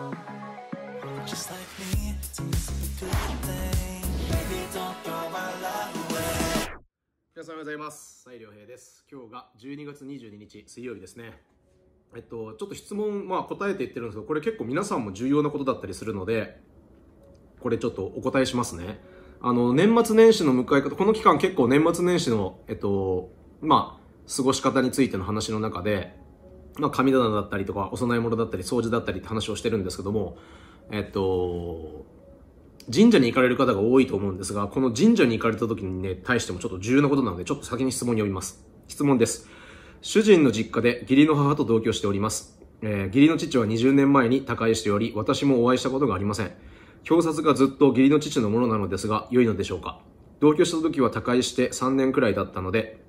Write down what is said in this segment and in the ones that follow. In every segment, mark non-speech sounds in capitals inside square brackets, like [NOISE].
皆さんおはようございます。西良平です。今日が12月22日水曜日ですね。えっと、ちょっと質問、まあ答えて言ってるんですけど、これ結構皆さんも重要なことだったりするので、これちょっとお答えしますね。あの、年末年始の迎え方、この期間結構年末年始の、えっと、まあ、過ごし方についての話の中で、まあ、神棚だったりとか、お供え物だったり、掃除だったりって話をしてるんですけども、えっと、神社に行かれる方が多いと思うんですが、この神社に行かれた時にね、対してもちょっと重要なことなので、ちょっと先に質問に呼びます。質問です。主人の実家で義理の母と同居しております。えー、義理の父は20年前に他界しており、私もお会いしたことがありません。表札がずっと義理の父のものなのですが、良いのでしょうか同居した時は他界して3年くらいだったので、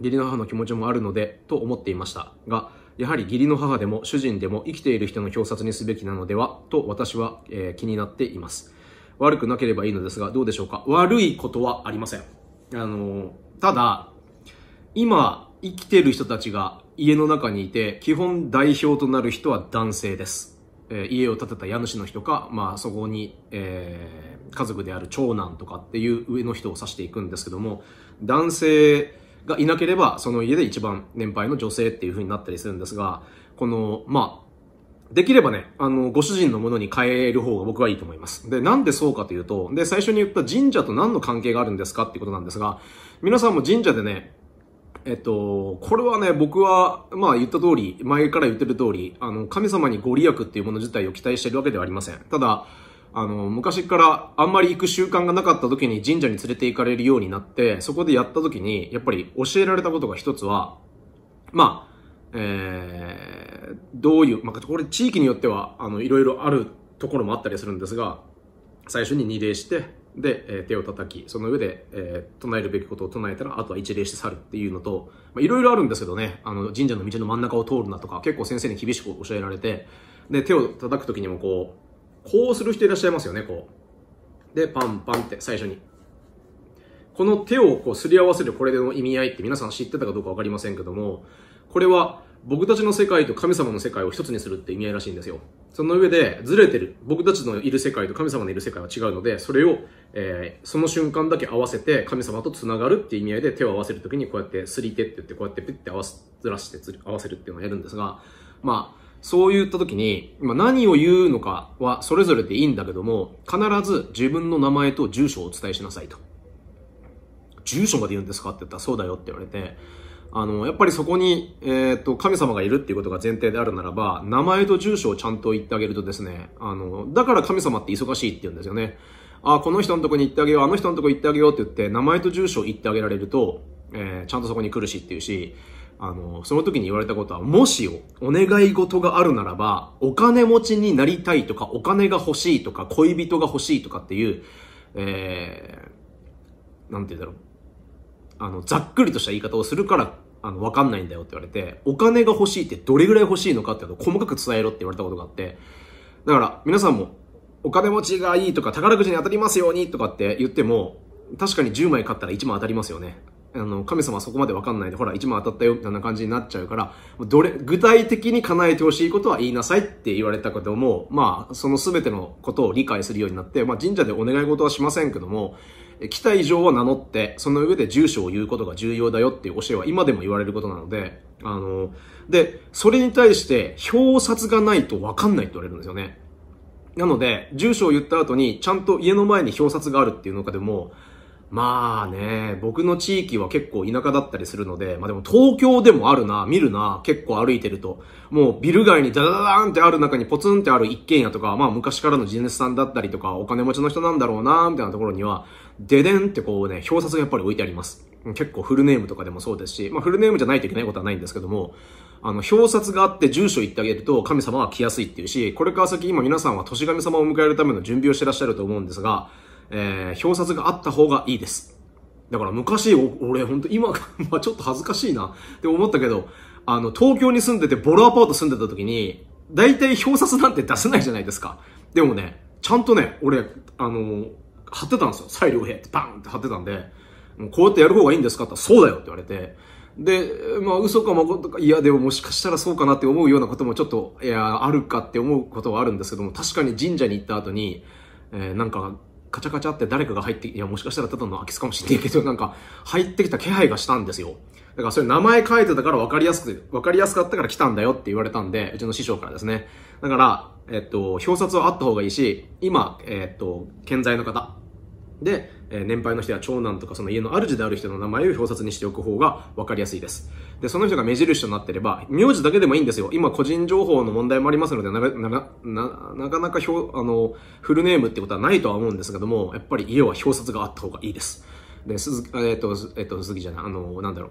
義理の母の気持ちもあるので、と思っていましたが、やはり義理の母でも主人でも生きている人の表札にすべきなのではと私は、えー、気になっています。悪くなければいいのですが、どうでしょうか悪いことはありません。あのー、ただ、今生きている人たちが家の中にいて、基本代表となる人は男性です。えー、家を建てた家主の人か、まあそこに、えー、家族である長男とかっていう上の人を指していくんですけども、男性、がいなければ、その家で一番年配の女性っていう風になったりするんですが、この、まあ、できればね、あの、ご主人のものに変える方が僕はいいと思います。で、なんでそうかというと、で、最初に言った神社と何の関係があるんですかってことなんですが、皆さんも神社でね、えっと、これはね、僕は、まあ言った通り、前から言ってる通り、あの、神様にご利益っていうもの自体を期待してるわけではありません。ただ、あの、昔からあんまり行く習慣がなかった時に神社に連れて行かれるようになって、そこでやった時に、やっぱり教えられたことが一つは、まあ、えー、どういう、まあ、これ地域によっては、あの、いろいろあるところもあったりするんですが、最初に二礼して、で、えー、手を叩き、その上で、えー、唱えるべきことを唱えたら、あとは一礼して去るっていうのと、まあ、いろいろあるんですけどね、あの、神社の道の真ん中を通るなとか、結構先生に厳しく教えられて、で、手を叩く時にもこう、こうする人いらっしゃいますよね、こう。で、パンパンって最初に。この手をこうすり合わせるこれでの意味合いって皆さん知ってたかどうかわかりませんけども、これは僕たちの世界と神様の世界を一つにするって意味合いらしいんですよ。その上でずれてる。僕たちのいる世界と神様のいる世界は違うので、それを、えー、その瞬間だけ合わせて神様と繋がるっていう意味合いで手を合わせるときにこうやってすり手って言ってこうやってピッて合わせ、ずらして合わせるっていうのをやるんですが、まあ、そういった時に、ま何を言うのかはそれぞれでいいんだけども、必ず自分の名前と住所をお伝えしなさいと。住所まで言うんですかって言ったらそうだよって言われて、あの、やっぱりそこに、えっ、ー、と、神様がいるっていうことが前提であるならば、名前と住所をちゃんと言ってあげるとですね、あの、だから神様って忙しいって言うんですよね。あ、この人のとこに行ってあげよう、あの人のとこ行ってあげようって言って、名前と住所を言ってあげられると、えー、ちゃんとそこに来るしっていうし、あの、その時に言われたことは、もしお願い事があるならば、お金持ちになりたいとか、お金が欲しいとか、恋人が欲しいとかっていう、えー、なんて言うんだろう。あの、ざっくりとした言い方をするから、あの、わかんないんだよって言われて、お金が欲しいってどれぐらい欲しいのかっていうのを細かく伝えろって言われたことがあって、だから皆さんも、お金持ちがいいとか、宝くじに当たりますようにとかって言っても、確かに10枚買ったら1枚当たりますよね。あの、神様はそこまでわかんないで、ほら、1万当たったよ、みたいな感じになっちゃうから、どれ、具体的に叶えてほしいことは言いなさいって言われたけども、まあ、その全てのことを理解するようになって、まあ、神社でお願い事はしませんけども、来た以上は名乗って、その上で住所を言うことが重要だよっていう教えは今でも言われることなので、あの、で、それに対して表札がないとわかんないって言われるんですよね。なので、住所を言った後に、ちゃんと家の前に表札があるっていうのかでも、まあね、僕の地域は結構田舎だったりするので、まあでも東京でもあるな、見るな、結構歩いてると。もうビル街にダダダーンってある中にポツンってある一軒家とか、まあ昔からのジネスさんだったりとか、お金持ちの人なんだろうな、みたいなところには、デデンってこうね、表札がやっぱり置いてあります。結構フルネームとかでもそうですし、まあフルネームじゃないといけないことはないんですけども、あの、表札があって住所言ってあげると神様は来やすいっていうし、これから先今皆さんは年神様を迎えるための準備をしてらっしゃると思うんですが、えー、表札があった方がいいです。だから昔、俺、ほんと今、[LAUGHS] まあちょっと恥ずかしいなって思ったけど、あの、東京に住んでて、ボロアパート住んでた時に、大体表札なんて出せないじゃないですか。でもね、ちゃんとね、俺、あの、貼ってたんですよ。裁量兵ってバンって貼ってたんで、こうやってやる方がいいんですかってそうだよって言われて、で、まあ嘘か誠か、いやでももしかしたらそうかなって思うようなこともちょっと、いや、あるかって思うことはあるんですけども、確かに神社に行った後に、えー、なんかカチャカチャって誰かが入って、いや、もしかしたらただの空き巣かもしれないけど、なんか、入ってきた気配がしたんですよ。だからそれ名前書いてたから分かりやすく分かりやすかったから来たんだよって言われたんで、うちの師匠からですね。だから、えっと、表札はあった方がいいし、今、えっと、健在の方、で、え年配の人や長男とかその家の主である人の名前を表札にしておく方が分かりやすいです。で、その人が目印となってれば、名字だけでもいいんですよ。今個人情報の問題もありますので、なかなかなか表、あの、フルネームってことはないとは思うんですけども、やっぱり家は表札があった方がいいです。で、鈴木、えっ、ー、と、えっ、ー、と、鈴木じゃない、あの、なんだろう。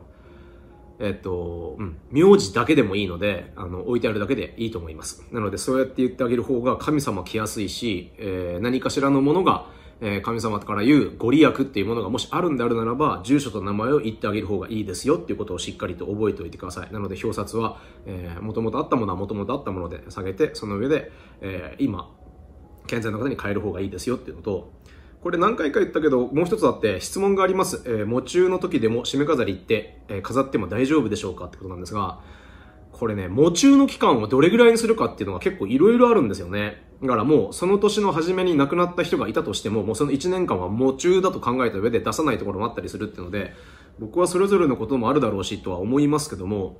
えっと、うん、名字だけでもいいので、あの、置いてあるだけでいいと思います。なので、そうやって言ってあげる方が神様来やすいし、えー、何かしらのものが、え神様から言うご利益っていうものがもしあるんであるならば、住所と名前を言ってあげる方がいいですよっていうことをしっかりと覚えておいてください。なので表札は、えー、もともとあったものはもともとあったもので下げて、その上で、えー、今、健在の方に変える方がいいですよっていうのと、これ何回か言ったけど、もう一つあって質問があります。えー、喪中の時でも締め飾りって、えー、飾っても大丈夫でしょうかってことなんですが、これね、喪中の期間をどれぐらいにするかっていうのが結構いろいろあるんですよね。だからもうその年の初めに亡くなった人がいたとしても、もうその1年間は喪中だと考えた上で出さないところもあったりするっていうので、僕はそれぞれのこともあるだろうしとは思いますけども、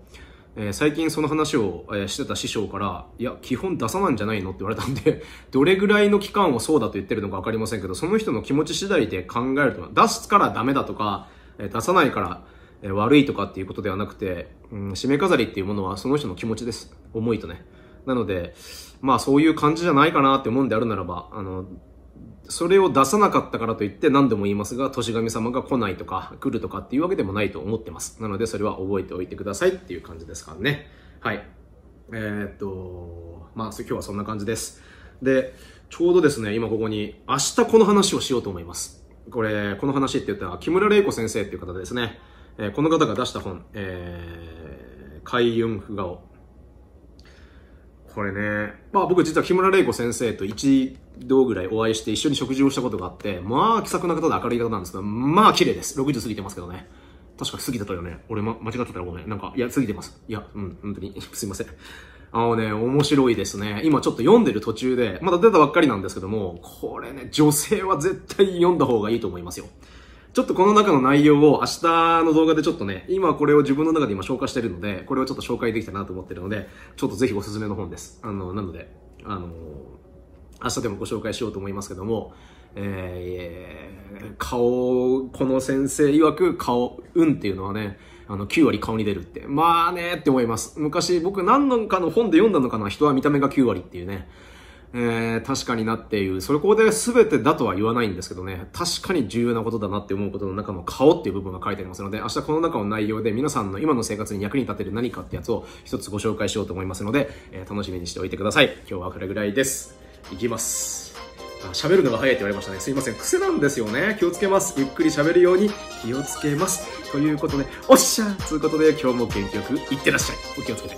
えー、最近その話を、えー、してた師匠から、いや、基本出さないんじゃないのって言われたんで [LAUGHS] どれぐらいの期間をそうだと言ってるのか分かりませんけど、その人の気持ち次第で考えると、出すからダメだとか、えー、出さないからえ悪いとかっていうことではなくて、うん、締め飾りっていうものはその人の気持ちです。思いとね。なので、まあそういう感じじゃないかなって思うんであるならば、あの、それを出さなかったからといって何度も言いますが、年神様が来ないとか、来るとかっていうわけでもないと思ってます。なので、それは覚えておいてくださいっていう感じですからね。はい。えー、っと、まあ今日はそんな感じです。で、ちょうどですね、今ここに、明日この話をしようと思います。これ、この話って言ったら、木村玲子先生っていう方ですね。えー、この方が出した本、えー、海運不顔。これね、まあ僕実は木村玲子先生と一度ぐらいお会いして一緒に食事をしたことがあって、まあ気さくな方で明るい方なんですけど、まあ綺麗です。60過ぎてますけどね。確か過ぎてたよね。俺、ま、間違ってたらごめん。なんか、いや、過ぎてます。いや、うん、本当に。[LAUGHS] すいません。あのね、面白いですね。今ちょっと読んでる途中で、まだ出たばっかりなんですけども、これね、女性は絶対読んだ方がいいと思いますよ。ちょっとこの中の内容を明日の動画でちょっとね、今これを自分の中で今消化してるので、これをちょっと紹介できたなと思ってるので、ちょっとぜひおすすめの本です。あの、なので、あのー、明日でもご紹介しようと思いますけども、えー、顔、この先生曰く顔、運っていうのはね、あの、9割顔に出るって。まあねって思います。昔僕何のかの本で読んだのかな人は見た目が9割っていうね。えー、確かになっていう、それここで全てだとは言わないんですけどね、確かに重要なことだなって思うことの中の顔っていう部分が書いてありますので、明日この中の内容で皆さんの今の生活に役に立てる何かってやつを一つご紹介しようと思いますので、えー、楽しみにしておいてください。今日はこれぐらいです。いきます。喋るのが早いって言われましたね。すいません。癖なんですよね。気をつけます。ゆっくり喋るように気をつけます。ということで、おっしゃーということで、今日も元気よくいってらっしゃい。お気をつけて。